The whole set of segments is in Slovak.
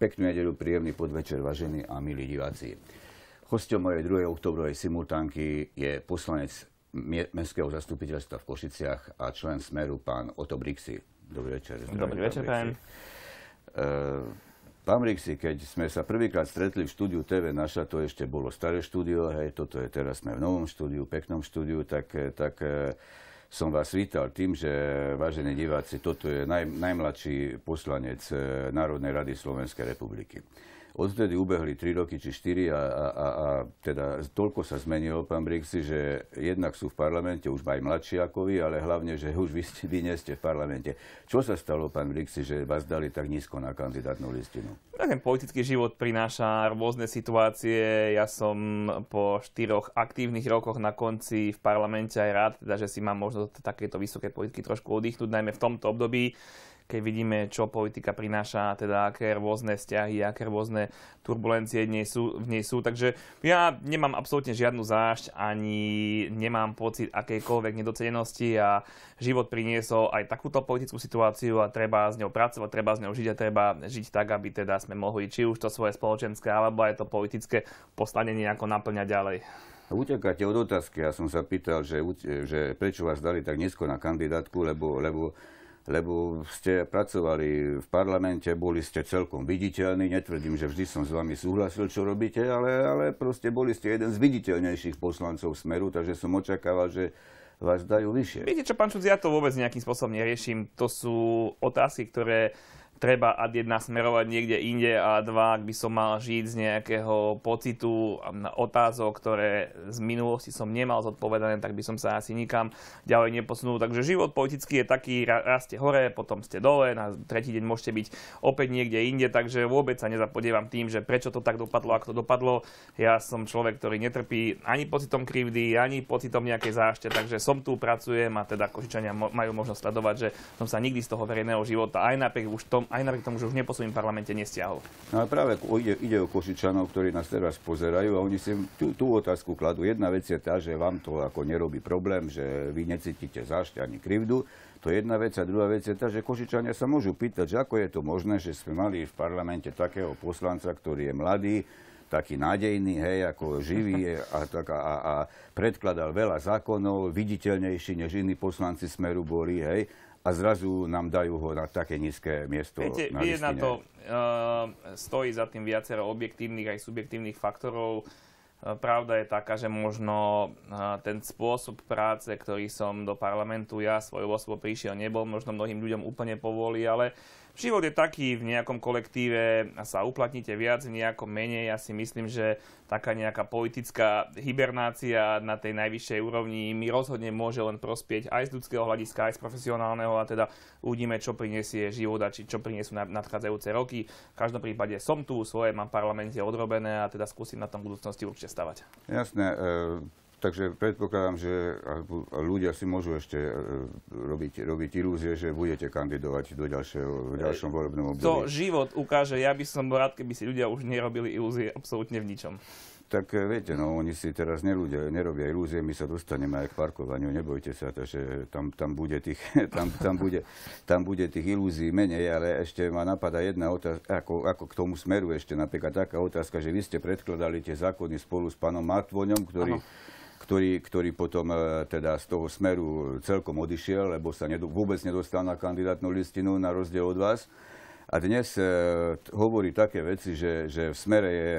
Peknú nedelu, príjemný podvečer, vážení a milí diváci. Hostom mojej druhej oktobrovej simultánky je poslanec Mestského zastupiteľstva v Košiciach a člen Smeru pán Otto Brixi. Dobrý večer. Dobrý večer, pán. Eh, pán Brixi, keď sme sa prvýkrát stretli v štúdiu TV Naša, to ešte bolo staré štúdio, hej, toto je teraz sme v novom štúdiu, peknom štúdiu, tak, eh, tak eh, som vás vítal tým, že, vážení diváci, toto je naj, najmladší poslanec eh, Národnej rady Slovenskej republiky. Odtedy ubehli 3 roky či 4 a, a, a, a teda toľko sa zmenilo, pán Brixi, že jednak sú v parlamente už aj mladší ako vy, ale hlavne, že už vy, ste, vy nie ste v parlamente. Čo sa stalo, pán Brixi, že vás dali tak nízko na kandidátnu listinu? Ten politický život prináša rôzne situácie. Ja som po 4 aktívnych rokoch na konci v parlamente aj rád, teda, že si mám možnosť takéto vysoké politiky trošku oddychnúť, najmä v tomto období keď vidíme, čo politika prináša, teda aké rôzne vzťahy, aké rôzne turbulencie v nej sú. Takže ja nemám absolútne žiadnu zášť, ani nemám pocit akejkoľvek nedocenenosti a život priniesol aj takúto politickú situáciu a treba s ňou pracovať, treba s ňou žiť a treba žiť tak, aby teda sme mohli či už to svoje spoločenské alebo aj to politické poslanie nejako naplňať ďalej. Utekáte od otázky. Ja som sa pýtal, že, že prečo vás dali tak nízko na kandidátku, lebo, lebo lebo ste pracovali v parlamente, boli ste celkom viditeľní, netvrdím, že vždy som s vami súhlasil, čo robíte, ale, ale proste boli ste jeden z viditeľnejších poslancov Smeru, takže som očakával, že vás dajú vyššie. Viete čo, pán Čudz, ja to vôbec nejakým spôsobom neriešim. To sú otázky, ktoré treba ad jedna smerovať niekde inde a dva, ak by som mal žiť z nejakého pocitu otázok, ktoré z minulosti som nemal zodpovedané, tak by som sa asi nikam ďalej neposunul. Takže život politický je taký, raz ste hore, potom ste dole, na tretí deň môžete byť opäť niekde inde, takže vôbec sa nezapodievam tým, že prečo to tak dopadlo, ako to dopadlo. Ja som človek, ktorý netrpí ani pocitom krivdy, ani pocitom nejakej zášte, takže som tu, pracujem a teda Košičania majú možnosť sledovať, že som sa nikdy z toho verejného života, aj napriek už tom, aj napriek tomu, že už v nepôsobím parlamente, nestiahol. No a práve ide, ide o Košičanov, ktorí nás teraz pozerajú a oni si tú, tú otázku kladú. Jedna vec je tá, že vám to ako nerobí problém, že vy necítite zášť ani krivdu. To je jedna vec a druhá vec je tá, že Košičania sa môžu pýtať, že ako je to možné, že sme mali v parlamente takého poslanca, ktorý je mladý, taký nádejný, hej, ako živý a, tak, a, a predkladal veľa zákonov, viditeľnejší než iní poslanci Smeru boli, hej a zrazu nám dajú ho na také nízke miesto Viete, na na to, uh, stojí za tým viacero objektívnych aj subjektívnych faktorov. Eh, pravda je taká, že možno uh, ten spôsob práce, ktorý som do parlamentu ja svojou osobou prišiel, nebol možno mnohým ľuďom úplne povolí, ale uh, život je taký, v nejakom kolektíve sa uplatnite viac, nejako menej. Ja si myslím, že taká nejaká politická hibernácia na tej najvyššej úrovni mi rozhodne môže len prospieť aj z ľudského hľadiska, aj z profesionálneho a teda uvidíme, čo prinesie život a či, čo prinesú nadchádzajúce roky. V každom prípade som tu, svoje mám v parlamente odrobené a teda skúsim na tom budúcnosti určite stavať. Jasné. E Takže predpokladám, že ľudia si môžu ešte e, robiť, robiť ilúzie, že budete kandidovať do ďalšieho, v ďalšom volebnom období. To život ukáže. Ja by som rád, keby si ľudia už nerobili ilúzie absolútne v ničom. Tak e, viete, no oni si teraz neľudia, nerobia ilúzie, my sa dostaneme aj k parkovaniu, nebojte sa, takže tam, tam, bude, tých, tam, tam, bude, tam bude tých ilúzií menej, ale ešte ma napadá jedna otázka, ako, ako k tomu smeru ešte napríklad taká otázka, že vy ste predkladali tie zákony spolu s pánom Matvoňom, ktorý... Ano ktorý, ktorý potom e, teda z toho smeru celkom odišiel, lebo sa nedo, vôbec nedostal na kandidátnu listinu na rozdiel od vás. A dnes e, hovorí také veci, že, že v smere je,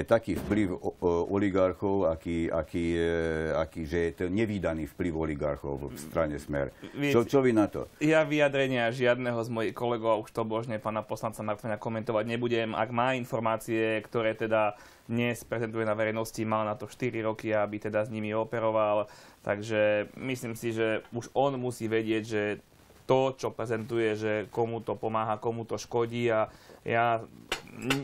je taký vplyv oligarchov, aký, aký, e, aký, že je to nevýdaný vplyv oligarchov v strane smer. čo, čo vy na to? Ja vyjadrenia žiadneho z mojich kolegov, už to božne pána poslanca Martina komentovať nebudem. Ak má informácie, ktoré teda dnes prezentuje na verejnosti, mal na to 4 roky, aby teda s nimi operoval. Takže myslím si, že už on musí vedieť, že to, čo prezentuje, že komu to pomáha, komu to škodí a ja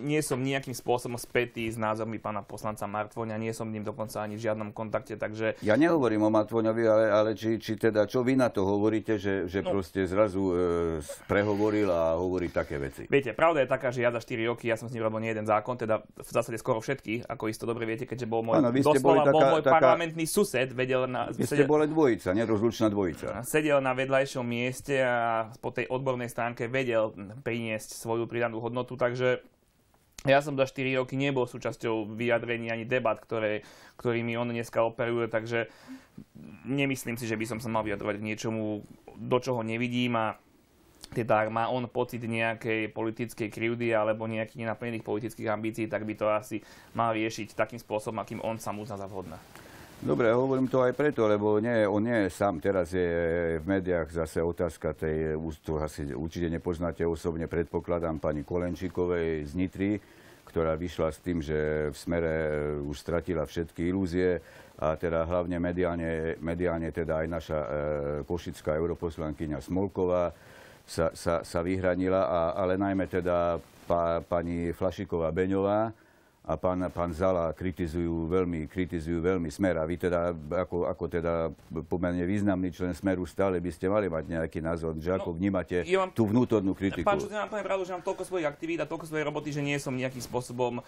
nie som nejakým spôsobom spätý s názormi pána poslanca Martvoňa, nie som s ním dokonca ani v žiadnom kontakte, takže... Ja nehovorím o Martvoňovi, ale, ale či, či teda, čo vy na to hovoríte, že, že no. proste zrazu e, prehovoril a hovorí také veci? Viete, pravda je taká, že ja za 4 roky, ja som s ním robil nie jeden zákon, teda v zásade skoro všetky, ako isto dobre viete, keďže bol môj, ano, vy ste doslova, taká, bol môj taká... parlamentný sused, vedel na... Vy ste sedel, boli dvojica, nerozlučná dvojica. Sedel na vedľajšom mieste a po tej odbornej stránke vedel priniesť svoju pridanú hodnotu, takže ja som za 4 roky nebol súčasťou vyjadrení ani debat, ktoré, ktorými on dneska operuje, takže nemyslím si, že by som sa mal vyjadrovať k niečomu, do čoho nevidím a teda ak má on pocit nejakej politickej krivdy alebo nejakých nenaplnených politických ambícií, tak by to asi mal riešiť takým spôsobom, akým on sa mu uzná za vhodné. Dobre, hovorím to aj preto, lebo nie, on nie je sám. Teraz je v médiách zase otázka tej, to asi určite nepoznáte osobne, predpokladám pani Kolenčíkovej z Nitry, ktorá vyšla s tým, že v smere e, už stratila všetky ilúzie a teda hlavne mediálne, mediálne teda aj naša e, košická europoslankyňa Smolková sa, sa, sa vyhranila, a, ale najmä teda pa, pani Flašiková-Beňová, a pán, pán Zala kritizujú veľmi, kritizujú veľmi smer. A vy teda, ako, ako teda pomerne významný člen smeru, stále by ste mali mať nejaký názor, že no, ako vnímate ja mám, tú vnútornú kritiku. Pán Čudný, mám pravdu, že mám toľko svojich aktivít a toľko svojej roboty, že nie som nejakým spôsobom uh,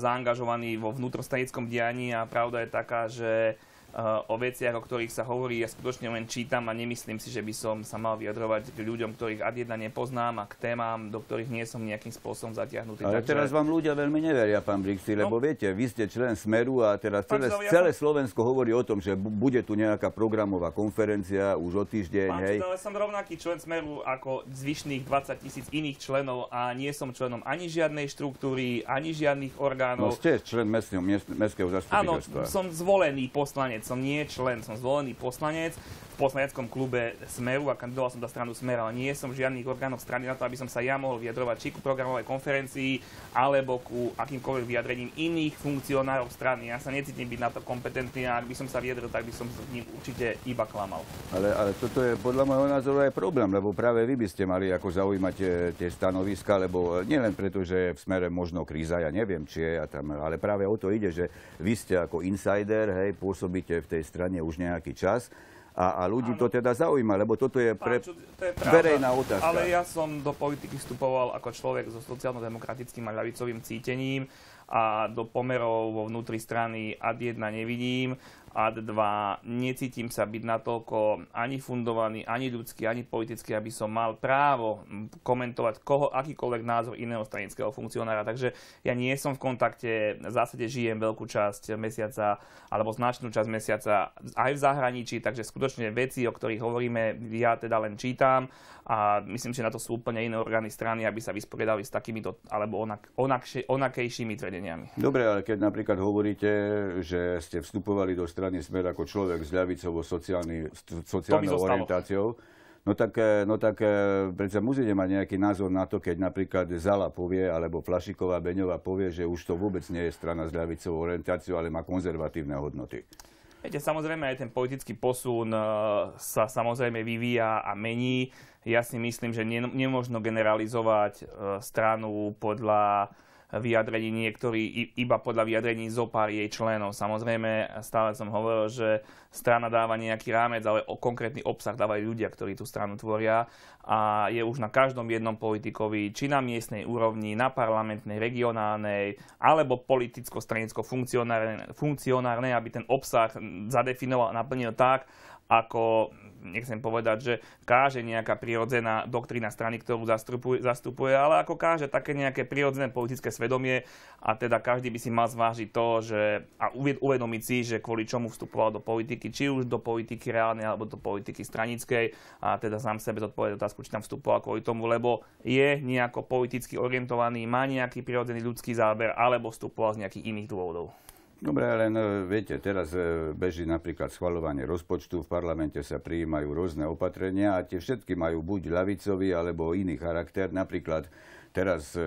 zaangažovaný vo vnútrostaneckom dianí a pravda je taká, že uh, Eh, o veciach, o ktorých sa hovorí. Ja skutočne len čítam a nemyslím si, že by som sa mal vyjadrovať k ľuďom, ktorých ad jedna nepoznám a k témam, do ktorých nie som nejakým spôsobom zatiahnutý. Ale Takže... teraz vám ľudia veľmi neveria, pán Brixi, lebo no. viete, vy ste člen Smeru a teraz celé, ja celé Slovensko hovorí o tom, že bude tu nejaká programová konferencia už o týždeň. Pán hej. Zau, ale som rovnaký člen Smeru ako zvyšných 20 tisíc iných členov a nie som členom ani žiadnej štruktúry, ani žiadnych orgánov. No ste člen mestského zastupiteľstva. Áno, som zvolený poslanec som nie člen, som zvolený poslanec v poslaneckom klube Smeru a kandidoval som za stranu Smer, ale nie som v žiadnych orgánoch strany na to, aby som sa ja mohol vyjadrovať či ku programovej konferencii, alebo ku akýmkoľvek vyjadrením iných funkcionárov strany. Ja sa necítim byť na to kompetentný a ak by som sa vyjadril, tak by som s ním určite iba klamal. Ale, ale toto je podľa môjho názoru aj problém, lebo práve vy by ste mali ako zaujímať e, tie stanoviska, lebo e, nielen preto, že v Smere možno kríza, ja neviem, či je, tam, ale práve o to ide, že vy ste ako insider, hej, pôsobiť v tej strane už nejaký čas. A, a ľudí ano. to teda zaujíma, lebo toto je, pre... Pánču, to je pravda, verejná otázka. Ale ja som do politiky vstupoval ako človek so sociálno-demokratickým a ľavicovým cítením a do pomerov vo vnútri strany ad jedna nevidím ad 2 necítim sa byť natoľko ani fundovaný, ani ľudský, ani politický, aby som mal právo komentovať koho, akýkoľvek názor iného stranického funkcionára. Takže ja nie som v kontakte, v zásade žijem veľkú časť mesiaca alebo značnú časť mesiaca aj v zahraničí, takže skutočne veci, o ktorých hovoríme, ja teda len čítam a myslím, že na to sú úplne iné orgány strany, aby sa vysporiadali s takýmito alebo onak, onakšie, onakejšími tvrdeniami. Dobre, ale keď napríklad hovoríte, že ste vstupovali do strany, strany smer ako človek s ľavicovou sociálnou orientáciou, No tak, eh, no tak eh, predsa musíte mať nejaký názor na to, keď napríklad Zala povie, alebo Flašiková Beňová povie, že už to vôbec nie je strana s ľavicovou orientáciou, ale má konzervatívne hodnoty. Viete, samozrejme aj ten politický posun eh, sa samozrejme vyvíja a mení. Ja si myslím, že nemôžno generalizovať stranu podľa vyjadrení niektorí iba podľa vyjadrení zo pár jej členov. Samozrejme, stále som hovoril, že strana dáva nejaký rámec, ale o konkrétny obsah dávajú ľudia, ktorí tú stranu tvoria a je už na každom jednom politikovi, či na miestnej úrovni, na parlamentnej, regionálnej, alebo politicko-stranicko-funkcionárnej, aby ten obsah zadefinoval a naplnil tak, ako nechcem povedať, že káže nejaká prirodzená doktrína strany, ktorú zastupuje, zastupuje, ale ako káže také nejaké prirodzené politické svedomie a teda každý by si mal zvážiť to, že a uvedomiť si, že kvôli čomu vstupoval do politiky, či už do politiky reálnej alebo do politiky stranickej a teda sám sebe zodpovedať otázku, či tam vstupoval kvôli tomu, lebo je nejako politicky orientovaný, má nejaký prirodzený ľudský záber alebo vstupoval z nejakých iných dôvodov. Dobre, len no, viete, teraz e, beží napríklad schvalovanie rozpočtu, v parlamente sa prijímajú rôzne opatrenia a tie všetky majú buď ľavicový alebo iný charakter. Napríklad teraz e,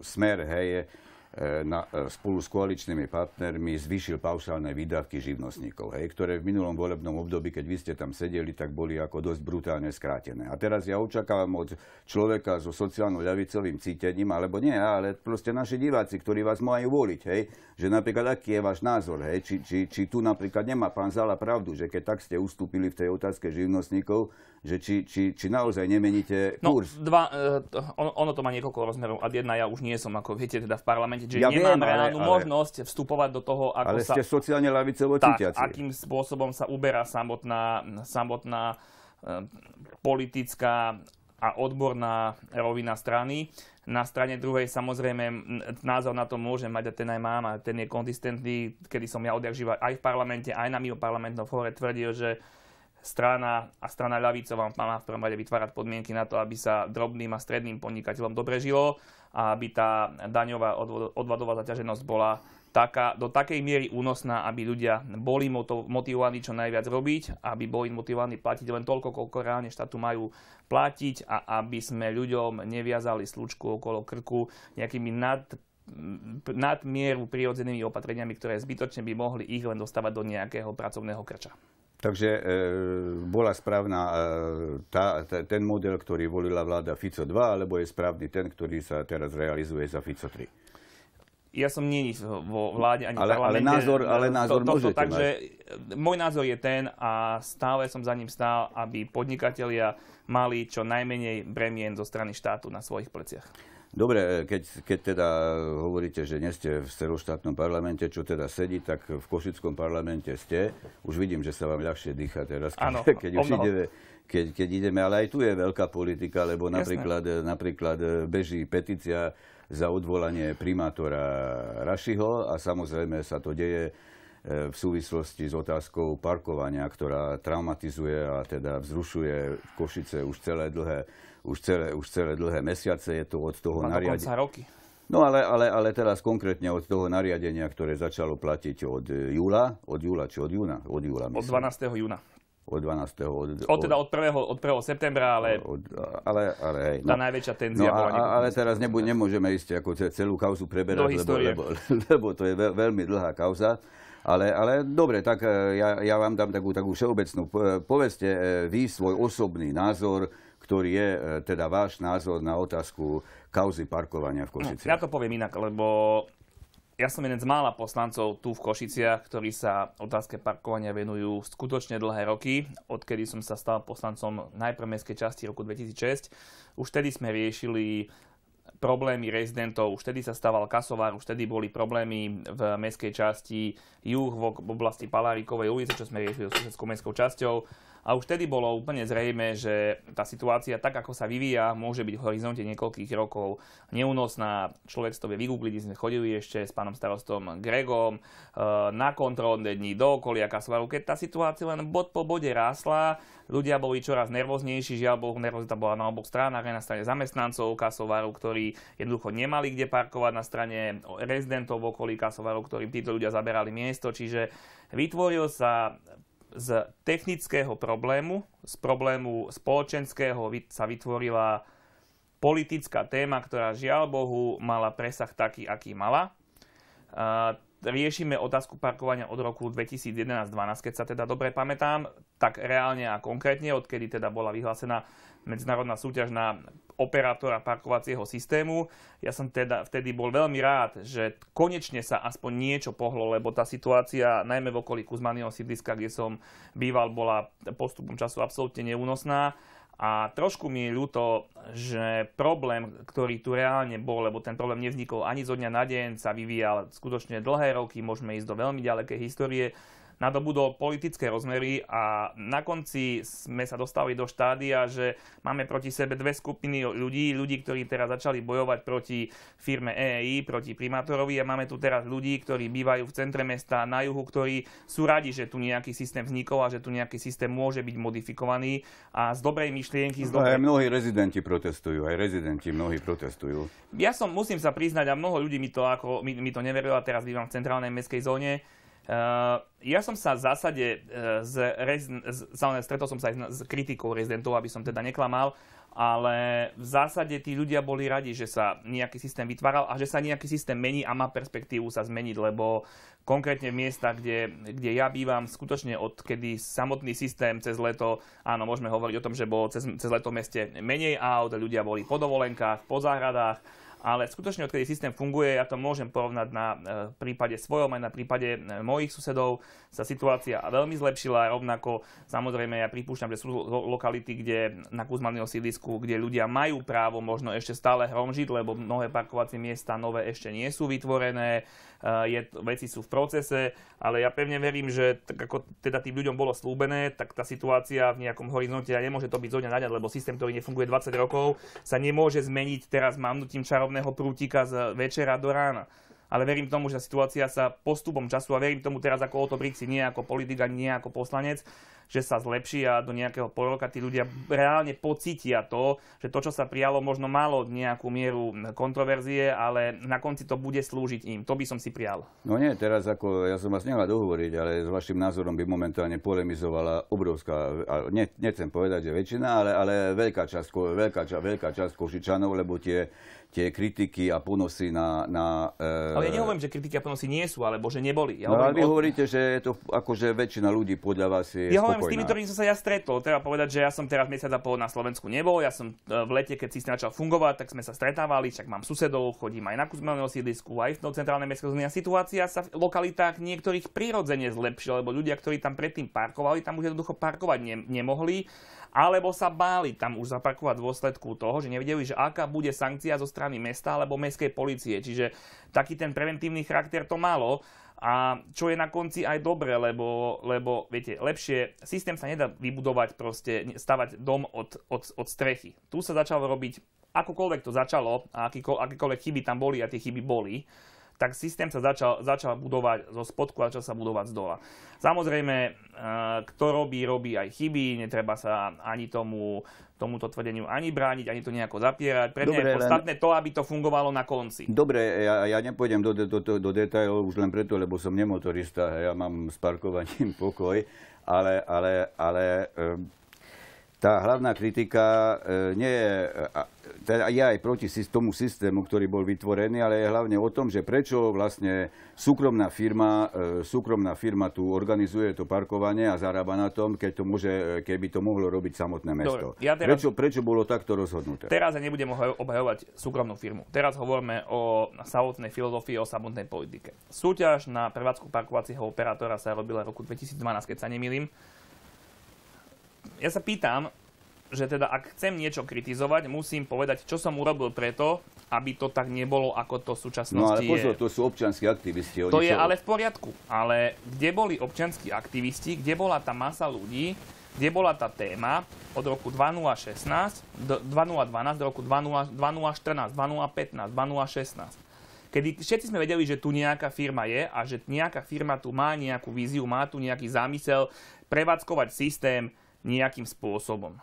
smer, hej, E, na, e, spolu s koaličnými partnermi zvýšil paušálne výdavky živnostníkov, hej, ktoré v minulom volebnom období, keď vy ste tam sedeli, tak boli ako dosť brutálne skrátené. A teraz ja očakávam od človeka so sociálno-ľavicovým cítením, alebo nie, ale proste naši diváci, ktorí vás majú voliť, hej, že napríklad aký je váš názor, hej, či, či, či tu napríklad nemá pán Zala pravdu, že keď tak ste ustúpili v tej otázke živnostníkov, že či, či, či naozaj nemeníte no, kurz. No, dva, eh, ono to má niekoľko rozmerov. A jedna, ja už nie som, ako viete, teda v parlamente, že ja nemám viem, reálnu ale, možnosť vstupovať do toho, ako ale sa... Ale ste sociálne cítiaci. tak, akým spôsobom sa uberá samotná, samotná eh, politická a odborná rovina strany. Na strane druhej samozrejme názor na to môže mať a ten aj mám a ten je konzistentný, kedy som ja odjakživa aj v parlamente, aj na mimo parlamentnom fóre tvrdil, že strana a strana ľavicová má v prvom rade vytvárať podmienky na to, aby sa drobným a stredným podnikateľom dobre žilo a aby tá daňová odvadová zaťaženosť bola taká, do takej miery únosná, aby ľudia boli motivovaní čo najviac robiť, aby boli motivovaní platiť len toľko, koľko reálne štátu majú platiť a aby sme ľuďom neviazali slučku okolo krku nejakými nad nadmieru prirodzenými opatreniami, ktoré zbytočne by mohli ich len dostávať do nejakého pracovného krča. Takže e, bola správna e, tá, t- ten model, ktorý volila vláda Fico 2, alebo je správny ten, ktorý sa teraz realizuje za Fico 3. Ja som není vo vláde ani ale, parlamente. Ale názor, ale názor to, to, to, Takže mať. môj názor je ten a stále som za ním stál, aby podnikatelia mali čo najmenej bremien zo strany štátu na svojich pleciach. Dobre, e, keď, keď teda hovoríte, že nie ste v celoštátnom parlamente, čo teda sedí, tak v Košickom parlamente ste. Už vidím, že sa vám ľahšie dýcha teraz, keď, ano, keď už ideme, keď, keď ideme. Ale aj tu je veľká politika, lebo napríklad, e, napríklad e, beží petícia za odvolanie primátora Rašiho a samozrejme sa to deje v súvislosti s otázkou parkovania, ktorá traumatizuje a teda vzrušuje Košice už celé dlhé, už celé, už celé dlhé mesiace. Je to od toho nariadenia. roky. No ale, ale, ale teraz konkrétne od toho nariadenia, ktoré začalo platiť od júla, od júla či od júna? Od júla, myslím. Od 12. júna od 12. Od, od, od, teda od prvého, Od 1. septembra, ale, od, ale, ale hej, tá no, najväčšia no, tenzia no, bola... ale teraz nebu, nemôžeme ísť ako celú kauzu preberať, lebo, lebo, lebo to je veľ, veľmi dlhá kauza. Ale, ale dobre, tak e, ja, ja vám dám takú, takú všeobecnú. Povedzte e, vy svoj osobný názor, ktorý je e, teda váš názor na otázku kauzy parkovania v Košiciach. Ja to poviem inak, lebo ja som jeden z mála poslancov tu v Košiciach, ktorí sa otázke parkovania venujú skutočne dlhé roky, odkedy som sa stal poslancom najprv mestskej časti roku 2006. Už tedy sme riešili problémy rezidentov, už vtedy sa stával kasovár, už tedy boli problémy v mestskej časti juh v oblasti Palárikovej ulice, čo sme riešili so susedskou mestskou časťou a už vtedy bolo úplne zrejme, že tá situácia, tak ako sa vyvíja, môže byť v horizonte niekoľkých rokov neúnosná. Človek to vie vygoogliť, sme chodili ešte s pánom starostom Gregom eh, na kontrolné dni do okolia Kasvaru, keď tá situácia len bod po bode rásla, ľudia boli čoraz nervóznejší, žiaľ Bohu, nervozita bola na oboch stranách, aj na strane zamestnancov Kasovaru, ktorí jednoducho nemali kde parkovať, na strane rezidentov v okolí Kasovaru, ktorým títo ľudia zaberali miesto, čiže vytvoril sa z technického problému, z problému spoločenského sa vytvorila politická téma, ktorá žiaľ Bohu mala presah taký, aký mala riešime otázku parkovania od roku 2011-12, keď sa teda dobre pamätám, tak reálne a konkrétne, odkedy teda bola vyhlásená medzinárodná súťaž na operátora parkovacieho systému. Ja som teda vtedy bol veľmi rád, že konečne sa aspoň niečo pohlo, lebo tá situácia, najmä v okolí Kuzmanieho sídliska, kde som býval, bola postupom času absolútne neúnosná a trošku mi je ľúto, že problém, ktorý tu reálne bol, lebo ten problém nevznikol ani zo dňa na deň, sa vyvíjal skutočne dlhé roky, môžeme ísť do veľmi ďalekej histórie, nadobudol politické rozmery a na konci sme sa dostali do štádia, že máme proti sebe dve skupiny ľudí, ľudí, ktorí teraz začali bojovať proti firme EEI, proti primátorovi a máme tu teraz ľudí, ktorí bývajú v centre mesta na juhu, ktorí sú radi, že tu nejaký systém vznikol a že tu nejaký systém môže byť modifikovaný a z dobrej myšlienky... Z no dobrej... Aj mnohí rezidenti protestujú, aj rezidenti mnohí protestujú. Ja som, musím sa priznať, a mnoho ľudí mi to, ako, mi, mi to neverilo a teraz bývam v centrálnej mestskej zóne, Eh, ja som sa v zásade eh, z, Resident, z, stretol som sa aj s kritikou rezidentov, aby som teda neklamal, ale v zásade tí ľudia boli radi, že sa nejaký systém vytváral a že sa nejaký systém mení a má perspektívu sa zmeniť, lebo konkrétne v miestach, kde, kde ja bývam, skutočne odkedy samotný systém cez leto, áno, môžeme hovoriť o tom, že bolo cez, cez leto v meste menej aut, ľudia boli po dovolenkách, po záhradách, ale skutočne odkedy systém funguje, ja to môžem porovnať na e, prípade svojom aj na prípade e, mojich susedov, sa situácia veľmi zlepšila. Rovnako samozrejme ja pripúšťam, že sú lokality, kde na Kuzmanil sídlisku, kde ľudia majú právo možno ešte stále hromžiť, lebo mnohé parkovacie miesta nové ešte nie sú vytvorené, e, je, veci sú v procese, ale ja pevne verím, že tak ako teda tým ľuďom bolo slúbené, tak tá situácia v nejakom horizonte a nemôže to byť zo dňa na deň, lebo systém, ktorý nefunguje 20 rokov, sa nemôže zmeniť teraz mám tým čarom zábavného prútika z večera do rána. Ale verím tomu, že situácia sa postupom času, a verím tomu teraz ako Oto Brixi, nie ako politik, ani nie ako poslanec, že sa zlepší a do nejakého pol roka tí ľudia reálne pocítia to, že to, čo sa prijalo, možno malo nejakú mieru kontroverzie, ale na konci to bude slúžiť im. To by som si prijal. No nie, teraz ako ja som vás nehal dohovoriť, ale s vašim názorom by momentálne polemizovala obrovská, ne, nechcem povedať, že väčšina, ale, ale veľká, časť, veľká, časť, veľká časť Košičanov, lebo tie, tie kritiky a ponosy na... na e, Ale ja nehovorím, že kritiky a ponosy nie sú, alebo že neboli. Ja no, ale vy o... hovoríte, že je to akože väčšina ľudí podľa vás je Ja hovorím, s tými, ktorými som sa ja stretol. Treba povedať, že ja som teraz mesiac a pol na Slovensku nebol. Ja som e, v lete, keď si začal fungovať, tak sme sa stretávali, však mám susedov, chodím aj na kuzmelného sídlisku, aj v centrálnej mestskej situácia sa v lokalitách niektorých prirodzene zlepšila, lebo ľudia, ktorí tam predtým parkovali, tam už jednoducho parkovať ne- nemohli alebo sa báli tam už zaparkovať v dôsledku toho, že nevedeli, že aká bude sankcia zo strany mesta alebo mestskej policie. Čiže taký ten preventívny charakter to malo. A čo je na konci aj dobre, lebo, lebo viete, lepšie, systém sa nedá vybudovať proste, stavať dom od, od, od strechy. Tu sa začalo robiť, akokoľvek to začalo, a akýko, akékoľvek chyby tam boli a tie chyby boli, tak systém sa začal, začal budovať zo spodku a začal sa budovať z dola. Samozrejme, eh, kto robí, robí aj chyby, netreba sa ani tomu, tomuto tvrdeniu ani brániť, ani to nejako zapierať. Pre mňa Dobre, je podstatné len... to, aby to fungovalo na konci. Dobre, ja, ja nepôjdem do, do, do, do detajlov už len preto, lebo som nemotorista, ja mám s parkovaním pokoj, ale, ale, ale eh, tá hlavná kritika e, nie je, teda je aj proti tomu systému, ktorý bol vytvorený, ale je hlavne o tom, že prečo vlastne súkromná firma, e, súkromná firma tu organizuje to parkovanie a zarába na tom, keď to môže, keby to mohlo robiť samotné mesto. Dobre, ja teraz, prečo, prečo bolo takto rozhodnuté? Teraz ja nebudem obhajovať súkromnú firmu. Teraz hovoríme o samotnej filozofii, o samotnej politike. Súťaž na prevádzku parkovacieho operátora sa robila v roku 2012, keď sa nemýlim ja sa pýtam, že teda ak chcem niečo kritizovať, musím povedať, čo som urobil preto, aby to tak nebolo, ako to v súčasnosti No ale pozor, je. to sú občianskí aktivisti. Oni to je čo... ale v poriadku. Ale kde boli občianskí aktivisti, kde bola tá masa ľudí, kde bola tá téma od roku 2016, 2012 do roku 2014, 2015, 2016 kedy všetci sme vedeli, že tu nejaká firma je a že nejaká firma tu má nejakú víziu, má tu nejaký zámysel prevádzkovať systém, nejakým spôsobom.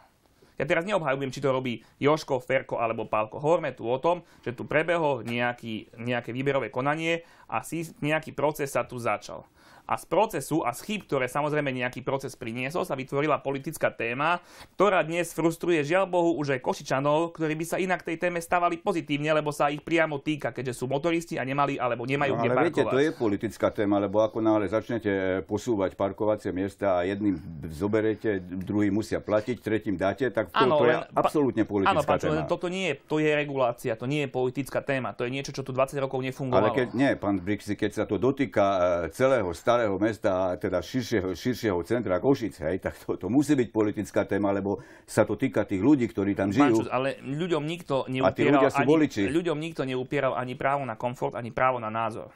Ja teraz neobhajujem, či to robí Joško, Ferko alebo Pálko. Hovorme tu o tom, že tu prebehlo nejaké výberové konanie a nejaký proces sa tu začal. A z procesu a z chýb, ktoré samozrejme nejaký proces priniesol, sa vytvorila politická téma, ktorá dnes frustruje žiaľ Bohu už aj Košičanov, ktorí by sa inak tej téme stavali pozitívne, lebo sa ich priamo týka, keďže sú motoristi a nemali alebo nemajú no, ale kde parkovať. viete, to je politická téma, lebo ako náhle začnete e, posúvať parkovacie miesta a jedným zoberete, druhý musia platiť, tretím dáte, tak to, ano, to je len, absolútne politická áno, téma. Toto nie je, to je regulácia, to nie je politická téma, to je niečo, čo tu 20 rokov nefungovalo. Ale keď, nie, pán Grand Prix, keď sa to dotýka e, celého starého mesta, a teda širšieho, širšieho centra Košic, hej, tak to, to musí byť politická téma, lebo sa to týka tých ľudí, ktorí tam žijú. Mančus, ale ľuďom nikto neupieral, ani, ľuďom nikto neupieral ani právo na komfort, ani právo na názor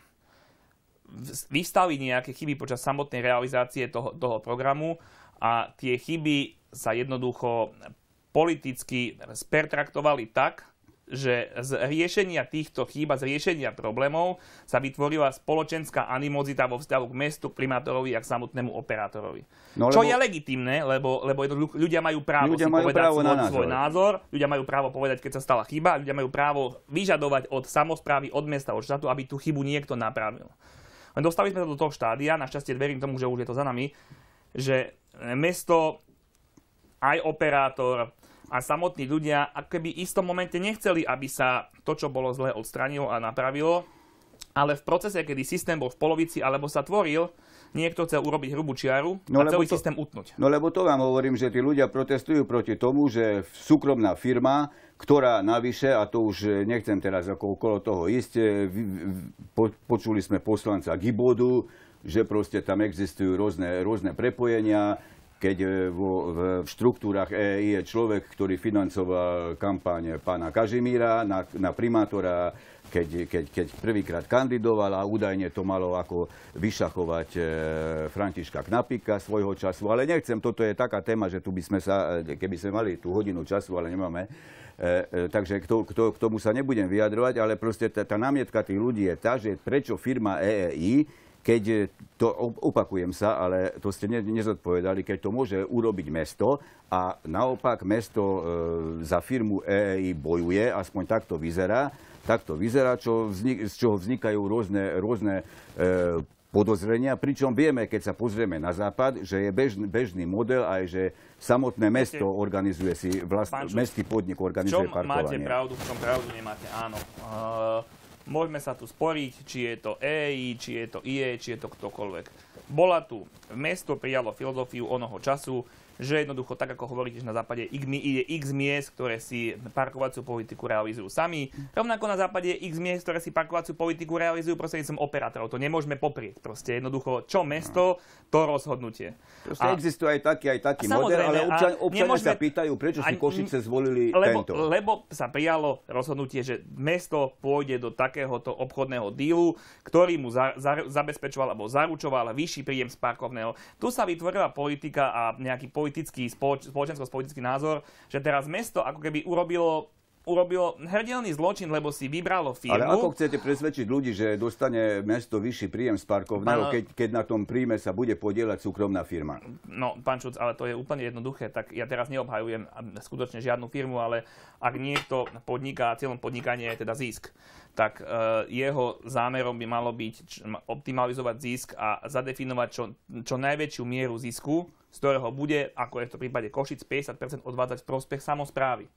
Vystaví nejaké chyby počas samotnej realizácie toho, toho programu a tie chyby sa jednoducho politicky spertraktovali tak, že z riešenia týchto chýb a z riešenia problémov sa vytvorila spoločenská animozita vo vzťahu k mestu, k primátorovi a k samotnému operátorovi. No, lebo... Čo je legitimné, lebo, lebo ľudia majú právo ľudia si majú povedať právo svoj, názor. svoj názor, ľudia majú právo povedať, keď sa stala chyba, ľudia majú právo vyžadovať od samozprávy, od mesta, od štátu, aby tú chybu niekto napravil. Len dostali sme sa do toho štádia, našťastie verím tomu, že už je to za nami, že mesto, aj operátor, a samotní ľudia keby v istom momente nechceli, aby sa to, čo bolo zle, odstranilo a napravilo, ale v procese, kedy systém bol v polovici alebo sa tvoril, niekto chcel urobiť hrubú čiaru no, a celý to, systém utnúť. No lebo to vám hovorím, že tí ľudia protestujú proti tomu, že súkromná firma, ktorá navyše, a to už e, nechcem teraz ako okolo toho ísť, e, po, počuli sme poslanca Gibodu, že proste tam existujú rôzne, rôzne prepojenia, keď e, vo, v štruktúrach EI je človek, ktorý financoval kampaň pána Kažimíra na, na primátora, keď, keď, keď prvýkrát kandidoval a údajne to malo ako vyšachovať e, Františka Knapika svojho času. Ale nechcem, toto je taká téma, že tu by sme sa, e, keby sme mali tú hodinu času, ale nemáme, E, e, takže k, to, k, to, k tomu sa nebudem vyjadrovať, ale proste tá, tá námietka tých ľudí je tá, že prečo firma EEI keď e, to, opakujem sa, ale to ste ne, nezodpovedali, keď to môže urobiť mesto a naopak mesto e, za firmu EEI bojuje, aspoň takto vyzerá, takto vyzerá, čo vznik, z čoho vznikajú rôzne, rôzne e, podozrenia, pričom vieme, keď sa pozrieme na západ, že je bežný, bežný model aj, že samotné mesto organizuje si, vlast, mestský podnik organizuje V čom parkovanie. máte pravdu, v čom pravdu nemáte? Áno. Uh... Môžeme sa tu sporiť, či je to EI, či je to IE, či je to ktokoľvek. Bola tu, mesto prijalo filozofiu onoho času, že jednoducho, tak ako hovoríte, že na západe ide x miest, ktoré si parkovaciu politiku realizujú sami, rovnako na západe je x miest, ktoré si parkovaciu politiku realizujú prostredníctvom operátorov. To nemôžeme poprieť. Proste jednoducho, čo mesto, to rozhodnutie. Proste a, existuje aj taký, aj taký model, ale občania nemôžeme, sa pýtajú, prečo si Košice zvolili lebo, tento. Lebo sa prijalo rozhodnutie, že mesto pôjde do takéhoto obchodného dílu, ktorý mu za, za, zabezpečoval alebo zaručoval vyšší príjem z parkovného. Tu sa vytvorila politika a nejaký politi- politický, spoloč, spoločensko-politický názor, že teraz mesto ako keby urobilo urobilo hrdelný zločin, lebo si vybralo firmu. Ale ako chcete presvedčiť ľudí, že dostane mesto vyšší príjem z parkovného, pán... keď, keď na tom príjme sa bude podielať súkromná firma? No, pán Čuc, ale to je úplne jednoduché. Tak ja teraz neobhajujem skutočne žiadnu firmu, ale ak niekto podniká, cieľom podnikania je teda zisk, tak uh, jeho zámerom by malo byť č- optimalizovať zisk a zadefinovať čo, čo najväčšiu mieru zisku, z ktorého bude, ako je to v prípade Košic, 50% odvádzať v prospech samozprávy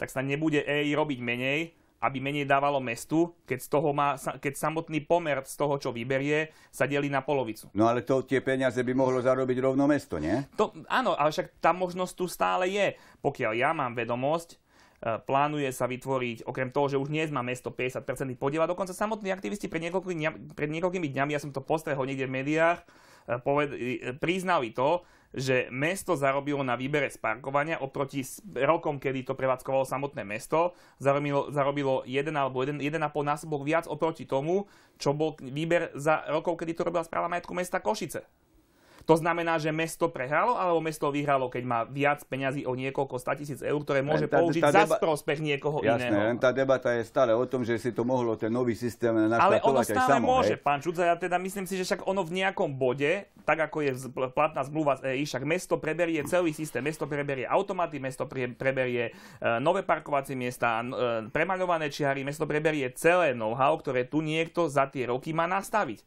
tak sa nebude EI robiť menej, aby menej dávalo mestu, keď, z toho má, keď samotný pomer z toho, čo vyberie, sa delí na polovicu. No ale to, tie peniaze by mohlo zarobiť rovno mesto, nie? To, áno, ale však tá možnosť tu stále je. Pokiaľ ja mám vedomosť, e, plánuje sa vytvoriť, okrem toho, že už dnes má mesto 50% podiel, a dokonca samotní aktivisti pred niekoľkými, dňami, pred niekoľkými dňami, ja som to postrehol niekde v médiách, E, poved- e, priznali to, že mesto zarobilo na výbere z parkovania oproti rokom, kedy to prevádzkovalo samotné mesto, zarobilo, zarobilo 1 alebo 1,5 násobok viac oproti tomu, čo bol výber za rokov, kedy to robila správa majetku mesta Košice. To znamená, že mesto prehralo alebo mesto vyhralo, keď má viac peňazí o niekoľko 100 tisíc eur, ktoré môže tá, použiť tá deba... za prospech niekoho Jasné, iného. Jasné, tá debata je stále o tom, že si to mohlo ten nový systém naštartovať Ale ono stále samo, môže, hej? pán Čudza, ja teda myslím si, že však ono v nejakom bode, tak ako je platná zmluva z EI, však mesto preberie celý systém, mesto preberie automaty, mesto preberie e, nové parkovacie miesta, e, premaľované čiary, mesto preberie celé know-how, ktoré tu niekto za tie roky má nastaviť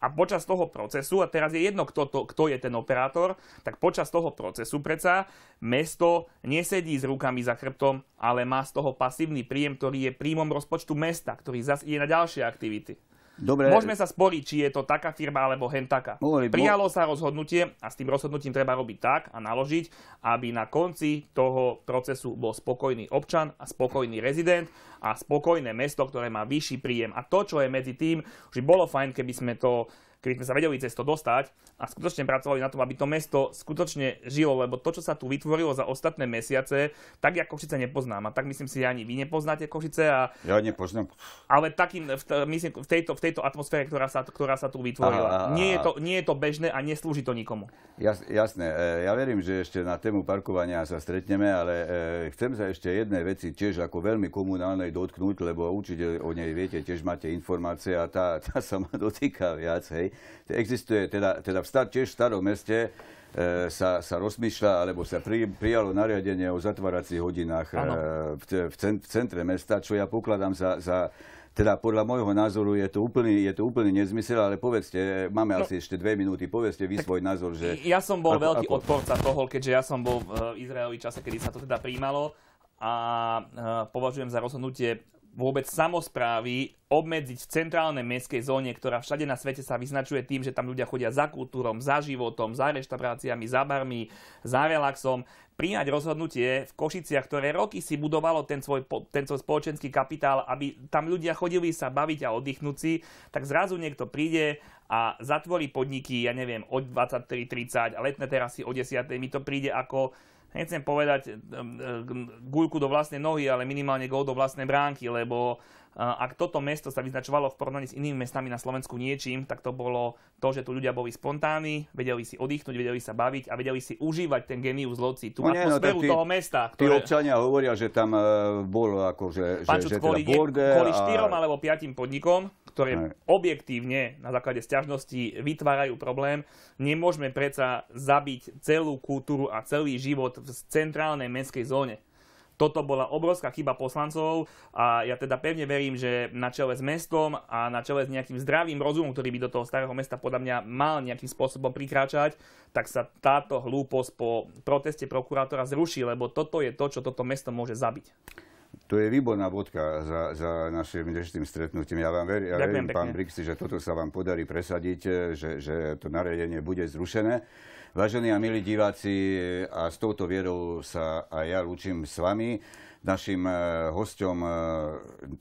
a počas toho procesu, a teraz je jedno, kto, to, kto je ten operátor, tak počas toho procesu predsa mesto nesedí s rukami za chrbtom, ale má z toho pasívny príjem, ktorý je príjmom rozpočtu mesta, ktorý zase ide na ďalšie aktivity. Dobre. Môžeme sa sporiť, či je to taká firma alebo taká. Boli, Prijalo sa rozhodnutie a s tým rozhodnutím treba robiť tak a naložiť, aby na konci toho procesu bol spokojný občan a spokojný rezident a spokojné mesto, ktoré má vyšší príjem. A to, čo je medzi tým, že bolo fajn, keby sme to keby sme sa vedeli cez to dostať a skutočne pracovali na tom, aby to mesto skutočne žilo, lebo to, čo sa tu vytvorilo za ostatné mesiace, tak ja Košice nepoznám a tak myslím si, že ani vy nepoznáte Košice. A, ja nepoznám. Ale takým, v, myslím, v tejto, v tejto atmosfére, ktorá sa, ktorá sa tu vytvorila. A, a, a, nie, je to, nie je to bežné a neslúži to nikomu. Jas, jasné, e, ja verím, že ešte na tému parkovania sa stretneme, ale e, chcem sa ešte jednej veci tiež ako veľmi komunálnej dotknúť, lebo určite o nej viete, tiež máte informácie a tá, tá sa ma dotýka viac, hej. Hej. Existuje, teda, teda v star, tiež v starom meste e, sa, sa rozmýšľa, alebo sa pri, prijalo nariadenie o zatváracích hodinách e, v, v, cent, v centre mesta, čo ja pokladám za, za teda podľa môjho názoru je to úplný, je to úplný nezmysel, ale povedzte, máme no, asi ešte dve minúty, povedzte vy svoj názor, že... Ja som bol ako, veľký ako... odporca toho, keďže ja som bol v e, Izraeli čase, kedy sa to teda príjmalo a e, považujem za rozhodnutie vôbec samozprávy obmedziť v centrálnej mestskej zóne, ktorá všade na svete sa vyznačuje tým, že tam ľudia chodia za kultúrom, za životom, za reštauráciami, za barmi, za relaxom, prijať rozhodnutie v Košiciach, ktoré roky si budovalo ten svoj, ten svoj spoločenský kapitál, aby tam ľudia chodili sa baviť a oddychnúť si, tak zrazu niekto príde a zatvorí podniky, ja neviem, od 23.30 a letné terasy o 10.00. Mi to príde ako nechcem povedať e, e, guľku do vlastnej nohy, ale minimálne gol do vlastnej bránky, lebo e, ak toto mesto sa vyznačovalo v porovnaní s inými mestami na Slovensku niečím, tak to bolo to, že tu ľudia boli spontánni, vedeli si oddychnúť, vedeli sa baviť a vedeli si užívať ten genius loci, tú no, no atmosféru no, tí, toho mesta. Ktoré... Tí občania hovoria, že tam bol akože, že, že, teda bordel. Kvôli a... alebo piatim podnikom, ktoré Aj. objektívne na základe sťažnosti vytvárajú problém. Nemôžeme predsa zabiť celú kultúru a celý život v centrálnej mestskej zóne. Toto bola obrovská chyba poslancov a ja teda pevne verím, že na čele s mestom a na čele s nejakým zdravým rozumom, ktorý by do toho starého mesta podľa mňa mal nejakým spôsobom prikráčať, tak sa táto hlúposť po proteste prokurátora zruší, lebo toto je to, čo toto mesto môže zabiť. To je výborná bodka za, za našim dnešným stretnutím. Ja vám verím, ja verím pán Brixi, že toto sa vám podarí presadiť, že, že to nariadenie bude zrušené. Vážení a milí diváci, a s touto vierou sa aj ja lúčim s vami. Našim eh, hosťom eh,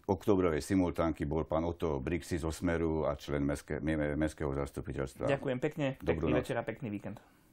oktobrovej simultánky bol pán Otto Brixi zo Smeru a člen mestského zastupiteľstva. Ďakujem pekne, Dobrú pekný noc. večer a pekný víkend.